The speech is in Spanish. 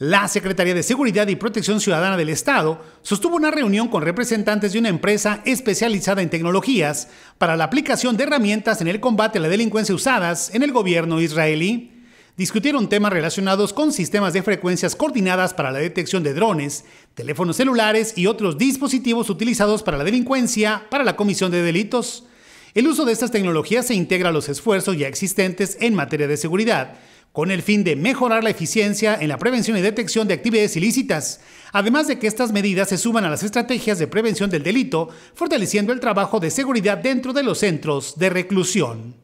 La Secretaría de Seguridad y Protección Ciudadana del Estado sostuvo una reunión con representantes de una empresa especializada en tecnologías para la aplicación de herramientas en el combate a la delincuencia usadas en el gobierno israelí. Discutieron temas relacionados con sistemas de frecuencias coordinadas para la detección de drones, teléfonos celulares y otros dispositivos utilizados para la delincuencia, para la comisión de delitos. El uso de estas tecnologías se integra a los esfuerzos ya existentes en materia de seguridad con el fin de mejorar la eficiencia en la prevención y detección de actividades ilícitas, además de que estas medidas se suman a las estrategias de prevención del delito, fortaleciendo el trabajo de seguridad dentro de los centros de reclusión.